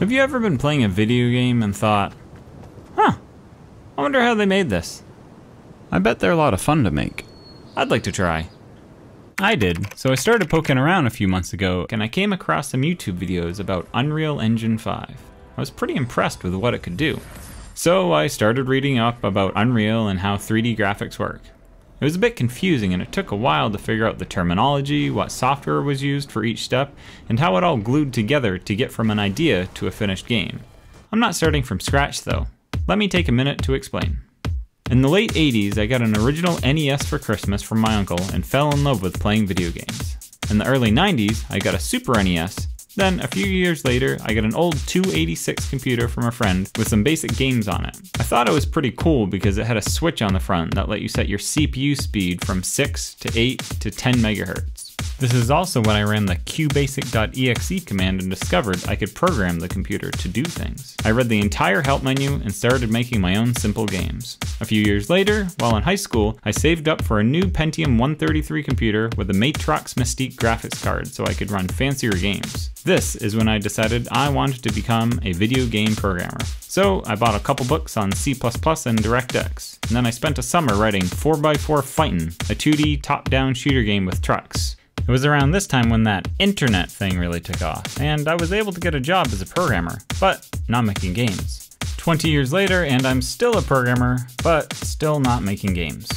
Have you ever been playing a video game and thought, huh, I wonder how they made this? I bet they're a lot of fun to make. I'd like to try. I did, so I started poking around a few months ago and I came across some YouTube videos about Unreal Engine 5. I was pretty impressed with what it could do. So I started reading up about Unreal and how 3D graphics work. It was a bit confusing and it took a while to figure out the terminology, what software was used for each step, and how it all glued together to get from an idea to a finished game. I'm not starting from scratch though. Let me take a minute to explain. In the late 80s, I got an original NES for Christmas from my uncle and fell in love with playing video games. In the early 90s, I got a Super NES then, a few years later, I got an old 286 computer from a friend with some basic games on it. I thought it was pretty cool because it had a switch on the front that let you set your CPU speed from 6 to 8 to 10 megahertz. This is also when I ran the qbasic.exe command and discovered I could program the computer to do things. I read the entire help menu and started making my own simple games. A few years later, while in high school, I saved up for a new Pentium 133 computer with a Matrox Mystique graphics card so I could run fancier games. This is when I decided I wanted to become a video game programmer. So I bought a couple books on C++ and DirectX, and then I spent a summer writing 4x4 Fightin', a 2D top-down shooter game with trucks. It was around this time when that internet thing really took off, and I was able to get a job as a programmer, but not making games. 20 years later, and I'm still a programmer, but still not making games.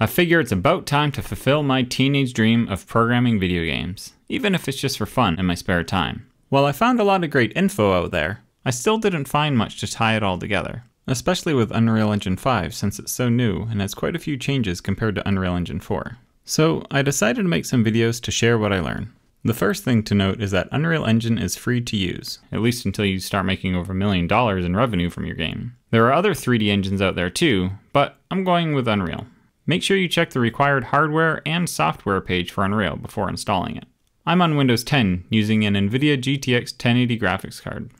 I figure it's about time to fulfill my teenage dream of programming video games, even if it's just for fun in my spare time. While I found a lot of great info out there, I still didn't find much to tie it all together, especially with Unreal Engine 5 since it's so new and has quite a few changes compared to Unreal Engine 4. So I decided to make some videos to share what I learned. The first thing to note is that Unreal Engine is free to use, at least until you start making over a million dollars in revenue from your game. There are other 3D engines out there too, but I'm going with Unreal. Make sure you check the required hardware and software page for Unreal before installing it. I'm on Windows 10 using an NVIDIA GTX 1080 graphics card.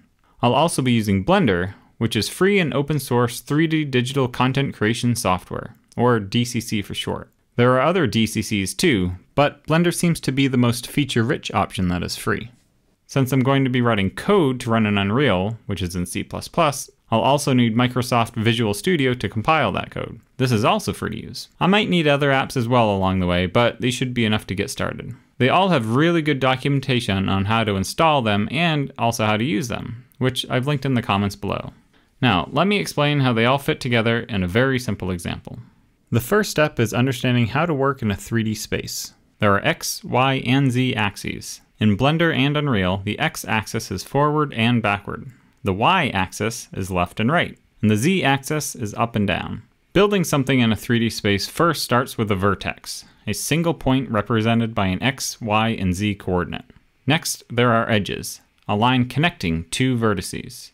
I'll also be using Blender, which is free and open source 3D digital content creation software, or DCC for short. There are other DCCs too, but Blender seems to be the most feature-rich option that is free. Since I'm going to be writing code to run in Unreal, which is in C++, I'll also need Microsoft Visual Studio to compile that code. This is also free to use. I might need other apps as well along the way, but these should be enough to get started. They all have really good documentation on how to install them and also how to use them, which I've linked in the comments below. Now, let me explain how they all fit together in a very simple example. The first step is understanding how to work in a 3D space. There are X, Y, and Z axes. In Blender and Unreal, the X axis is forward and backward. The Y axis is left and right, and the Z axis is up and down. Building something in a 3D space first starts with a vertex, a single point represented by an X, Y, and Z coordinate. Next, there are edges, a line connecting two vertices.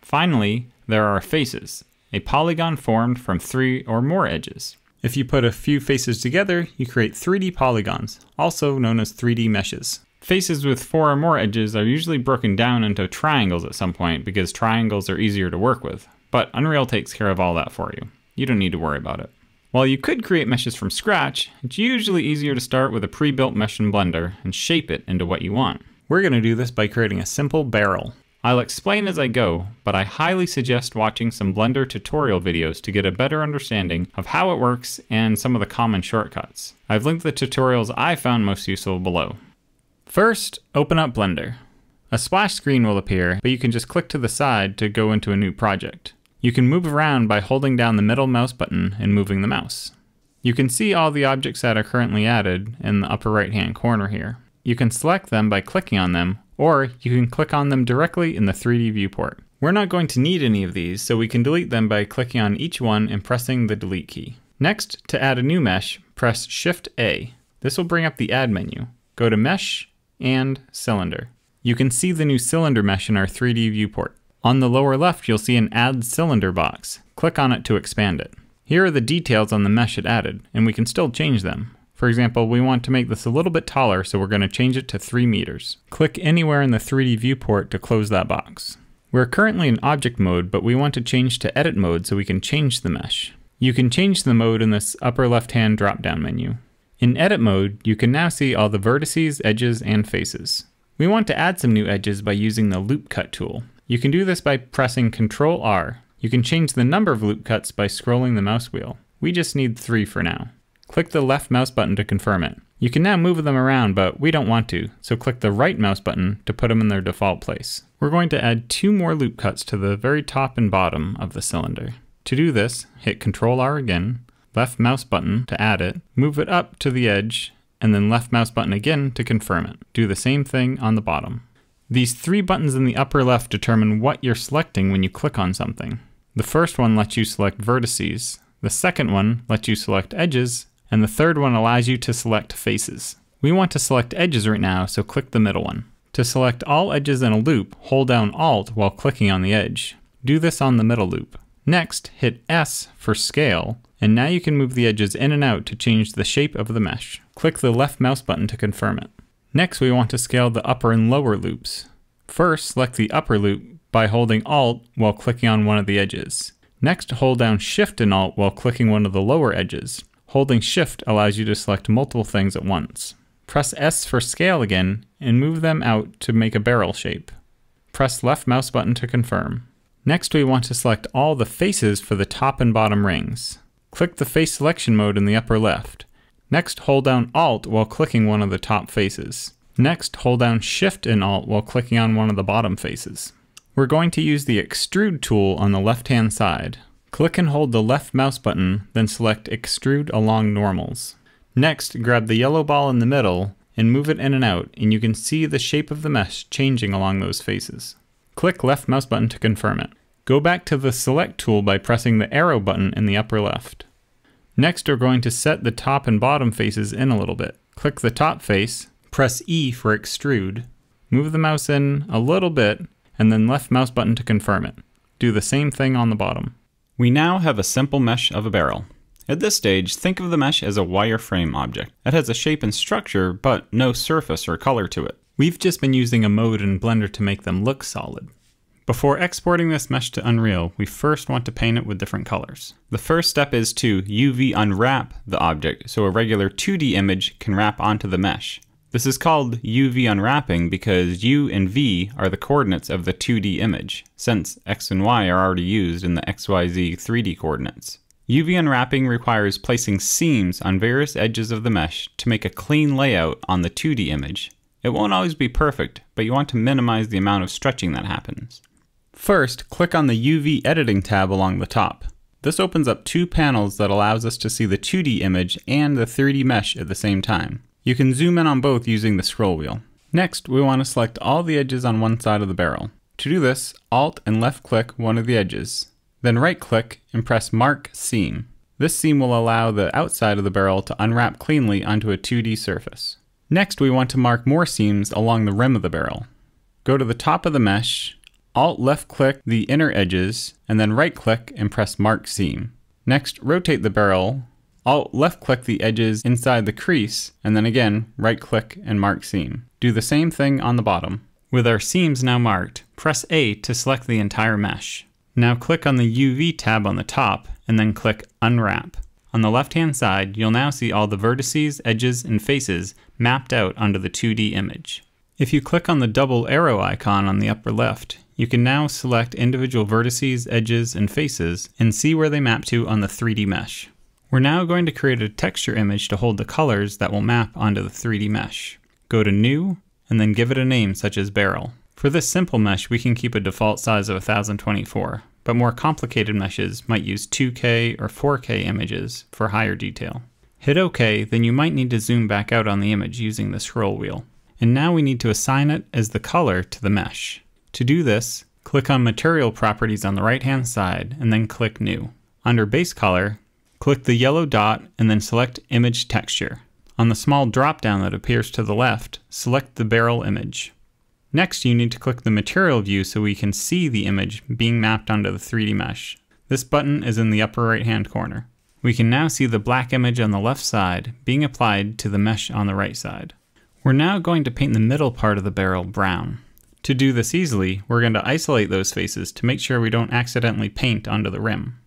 Finally, there are faces, a polygon formed from three or more edges. If you put a few faces together, you create 3D polygons, also known as 3D meshes. Faces with four or more edges are usually broken down into triangles at some point because triangles are easier to work with, but Unreal takes care of all that for you. You don't need to worry about it. While you could create meshes from scratch, it's usually easier to start with a pre-built mesh in Blender and shape it into what you want. We're going to do this by creating a simple barrel. I'll explain as I go, but I highly suggest watching some Blender tutorial videos to get a better understanding of how it works and some of the common shortcuts. I've linked the tutorials I found most useful below. First, open up Blender. A splash screen will appear, but you can just click to the side to go into a new project. You can move around by holding down the middle mouse button and moving the mouse. You can see all the objects that are currently added in the upper right hand corner here. You can select them by clicking on them or you can click on them directly in the 3D viewport. We're not going to need any of these, so we can delete them by clicking on each one and pressing the delete key. Next, to add a new mesh, press Shift A. This will bring up the add menu. Go to mesh and cylinder. You can see the new cylinder mesh in our 3D viewport. On the lower left, you'll see an add cylinder box. Click on it to expand it. Here are the details on the mesh it added, and we can still change them. For example, we want to make this a little bit taller, so we're going to change it to 3 meters. Click anywhere in the 3D viewport to close that box. We're currently in object mode, but we want to change to edit mode so we can change the mesh. You can change the mode in this upper left-hand drop-down menu. In edit mode, you can now see all the vertices, edges, and faces. We want to add some new edges by using the loop cut tool. You can do this by pressing Ctrl R. You can change the number of loop cuts by scrolling the mouse wheel. We just need three for now. Click the left mouse button to confirm it. You can now move them around, but we don't want to, so click the right mouse button to put them in their default place. We're going to add two more loop cuts to the very top and bottom of the cylinder. To do this, hit Ctrl R again, left mouse button to add it, move it up to the edge, and then left mouse button again to confirm it. Do the same thing on the bottom. These three buttons in the upper left determine what you're selecting when you click on something. The first one lets you select vertices, the second one lets you select edges, and the third one allows you to select faces. We want to select edges right now, so click the middle one. To select all edges in a loop, hold down Alt while clicking on the edge. Do this on the middle loop. Next, hit S for scale, and now you can move the edges in and out to change the shape of the mesh. Click the left mouse button to confirm it. Next, we want to scale the upper and lower loops. First, select the upper loop by holding Alt while clicking on one of the edges. Next, hold down Shift and Alt while clicking one of the lower edges. Holding Shift allows you to select multiple things at once. Press S for scale again and move them out to make a barrel shape. Press left mouse button to confirm. Next we want to select all the faces for the top and bottom rings. Click the face selection mode in the upper left. Next hold down Alt while clicking one of the top faces. Next hold down Shift and Alt while clicking on one of the bottom faces. We're going to use the Extrude tool on the left hand side. Click and hold the left mouse button, then select Extrude along normals. Next, grab the yellow ball in the middle and move it in and out, and you can see the shape of the mesh changing along those faces. Click left mouse button to confirm it. Go back to the Select tool by pressing the arrow button in the upper left. Next, we're going to set the top and bottom faces in a little bit. Click the top face, press E for extrude, move the mouse in a little bit, and then left mouse button to confirm it. Do the same thing on the bottom. We now have a simple mesh of a barrel. At this stage, think of the mesh as a wireframe object. It has a shape and structure, but no surface or color to it. We've just been using a mode in Blender to make them look solid. Before exporting this mesh to Unreal, we first want to paint it with different colors. The first step is to UV unwrap the object so a regular 2D image can wrap onto the mesh. This is called UV unwrapping because U and V are the coordinates of the 2D image, since X and Y are already used in the XYZ 3D coordinates. UV unwrapping requires placing seams on various edges of the mesh to make a clean layout on the 2D image. It won't always be perfect, but you want to minimize the amount of stretching that happens. First, click on the UV editing tab along the top. This opens up two panels that allows us to see the 2D image and the 3D mesh at the same time. You can zoom in on both using the scroll wheel. Next, we want to select all the edges on one side of the barrel. To do this, Alt and left click one of the edges. Then right click and press Mark Seam. This seam will allow the outside of the barrel to unwrap cleanly onto a 2D surface. Next, we want to mark more seams along the rim of the barrel. Go to the top of the mesh, Alt left click the inner edges, and then right click and press Mark Seam. Next, rotate the barrel I'll left click the edges inside the crease, and then again, right click and mark seam. Do the same thing on the bottom. With our seams now marked, press A to select the entire mesh. Now click on the UV tab on the top, and then click Unwrap. On the left-hand side, you'll now see all the vertices, edges, and faces mapped out onto the 2D image. If you click on the double arrow icon on the upper left, you can now select individual vertices, edges, and faces and see where they map to on the 3D mesh. We're now going to create a texture image to hold the colors that will map onto the 3D mesh. Go to New, and then give it a name such as Barrel. For this simple mesh, we can keep a default size of 1024, but more complicated meshes might use 2K or 4K images for higher detail. Hit OK, then you might need to zoom back out on the image using the scroll wheel. And now we need to assign it as the color to the mesh. To do this, click on Material Properties on the right-hand side, and then click New. Under Base Color, Click the yellow dot and then select Image Texture. On the small drop-down that appears to the left, select the barrel image. Next, you need to click the Material view so we can see the image being mapped onto the 3D mesh. This button is in the upper right-hand corner. We can now see the black image on the left side being applied to the mesh on the right side. We're now going to paint the middle part of the barrel brown. To do this easily, we're going to isolate those faces to make sure we don't accidentally paint onto the rim.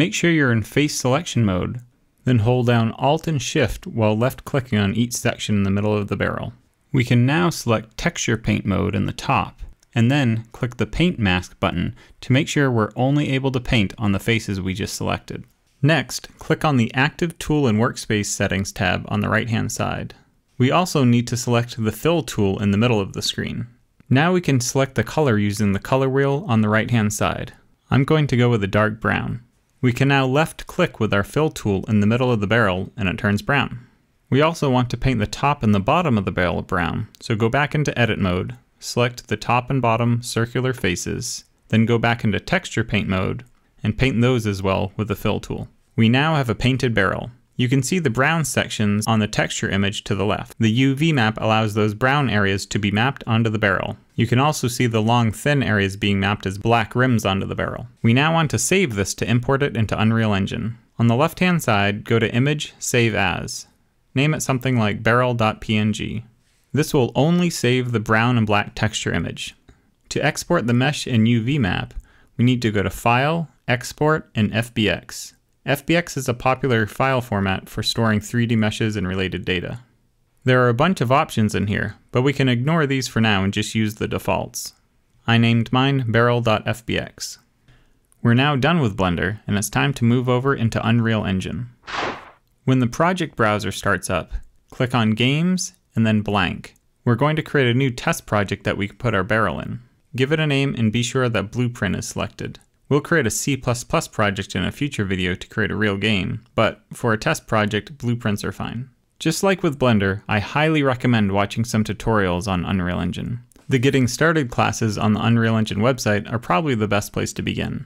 Make sure you're in face selection mode, then hold down Alt and Shift while left clicking on each section in the middle of the barrel. We can now select Texture Paint mode in the top, and then click the Paint Mask button to make sure we're only able to paint on the faces we just selected. Next, click on the Active Tool and Workspace Settings tab on the right-hand side. We also need to select the Fill tool in the middle of the screen. Now we can select the color using the color wheel on the right-hand side. I'm going to go with a dark brown. We can now left click with our fill tool in the middle of the barrel and it turns brown. We also want to paint the top and the bottom of the barrel brown, so go back into edit mode, select the top and bottom circular faces, then go back into texture paint mode and paint those as well with the fill tool. We now have a painted barrel. You can see the brown sections on the texture image to the left. The UV map allows those brown areas to be mapped onto the barrel. You can also see the long thin areas being mapped as black rims onto the barrel. We now want to save this to import it into Unreal Engine. On the left hand side, go to Image, Save As. Name it something like barrel.png. This will only save the brown and black texture image. To export the mesh and UV map, we need to go to File, Export, and FBX. FBX is a popular file format for storing 3D meshes and related data. There are a bunch of options in here, but we can ignore these for now and just use the defaults. I named mine barrel.fbx. We're now done with Blender, and it's time to move over into Unreal Engine. When the project browser starts up, click on Games and then blank. We're going to create a new test project that we can put our barrel in. Give it a name and be sure that Blueprint is selected. We'll create a C++ project in a future video to create a real game, but for a test project, blueprints are fine. Just like with Blender, I highly recommend watching some tutorials on Unreal Engine. The Getting Started classes on the Unreal Engine website are probably the best place to begin.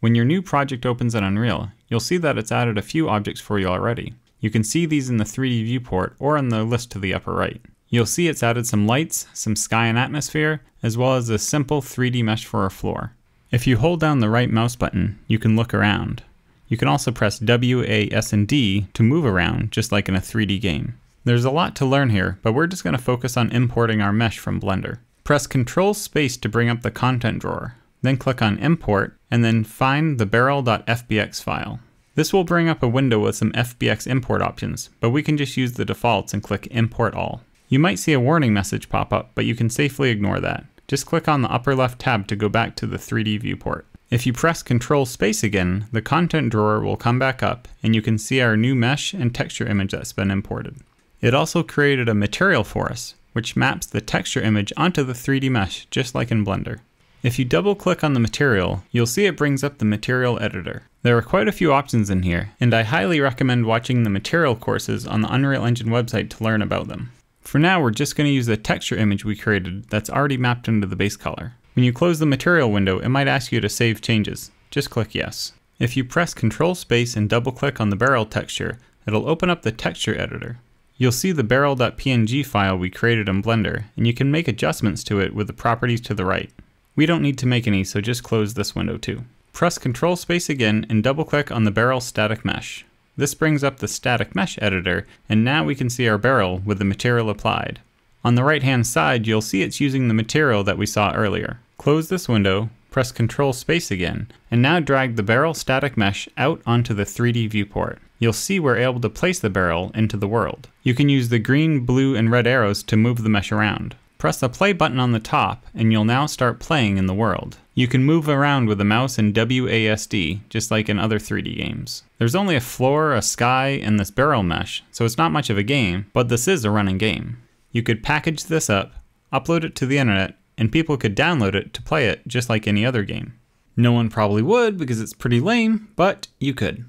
When your new project opens in Unreal, you'll see that it's added a few objects for you already. You can see these in the 3D viewport or in the list to the upper right. You'll see it's added some lights, some sky and atmosphere, as well as a simple 3D mesh for a floor. If you hold down the right mouse button, you can look around. You can also press W, A, S, and D to move around, just like in a 3D game. There's a lot to learn here, but we're just going to focus on importing our mesh from Blender. Press Control Space to bring up the content drawer, then click on Import, and then find the barrel.fbx file. This will bring up a window with some FBX import options, but we can just use the defaults and click Import All. You might see a warning message pop up, but you can safely ignore that. Just click on the upper left tab to go back to the 3D viewport. If you press Control Space again, the content drawer will come back up and you can see our new mesh and texture image that's been imported. It also created a material for us, which maps the texture image onto the 3D mesh just like in Blender. If you double click on the material, you'll see it brings up the material editor. There are quite a few options in here, and I highly recommend watching the material courses on the Unreal Engine website to learn about them. For now, we're just going to use the texture image we created that's already mapped into the base color. When you close the material window, it might ask you to save changes. Just click yes. If you press Control Space and double click on the barrel texture, it'll open up the texture editor. You'll see the barrel.png file we created in Blender, and you can make adjustments to it with the properties to the right. We don't need to make any, so just close this window too. Press Control Space again and double click on the barrel static mesh. This brings up the static mesh editor, and now we can see our barrel with the material applied. On the right hand side, you'll see it's using the material that we saw earlier. Close this window, press Ctrl Space again, and now drag the barrel static mesh out onto the 3D viewport. You'll see we're able to place the barrel into the world. You can use the green, blue, and red arrows to move the mesh around. Press the play button on the top and you'll now start playing in the world. You can move around with the mouse in WASD, just like in other 3D games. There's only a floor, a sky, and this barrel mesh, so it's not much of a game, but this is a running game. You could package this up, upload it to the internet, and people could download it to play it just like any other game. No one probably would because it's pretty lame, but you could.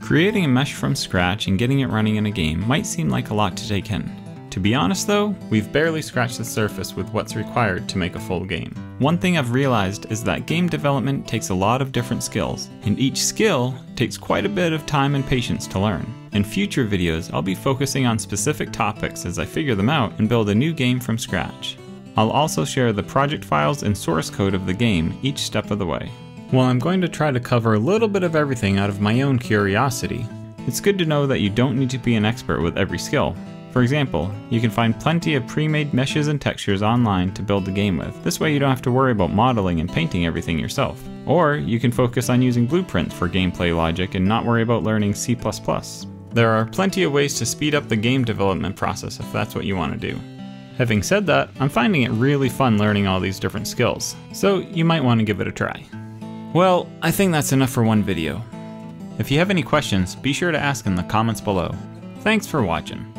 Creating a mesh from scratch and getting it running in a game might seem like a lot to take in, to be honest though, we've barely scratched the surface with what's required to make a full game. One thing I've realized is that game development takes a lot of different skills, and each skill takes quite a bit of time and patience to learn. In future videos, I'll be focusing on specific topics as I figure them out and build a new game from scratch. I'll also share the project files and source code of the game each step of the way. While I'm going to try to cover a little bit of everything out of my own curiosity, it's good to know that you don't need to be an expert with every skill, for example, you can find plenty of pre-made meshes and textures online to build the game with. This way you don't have to worry about modeling and painting everything yourself. Or you can focus on using blueprints for gameplay logic and not worry about learning C++. There are plenty of ways to speed up the game development process if that's what you want to do. Having said that, I'm finding it really fun learning all these different skills, so you might want to give it a try. Well, I think that's enough for one video. If you have any questions, be sure to ask in the comments below. Thanks for watching.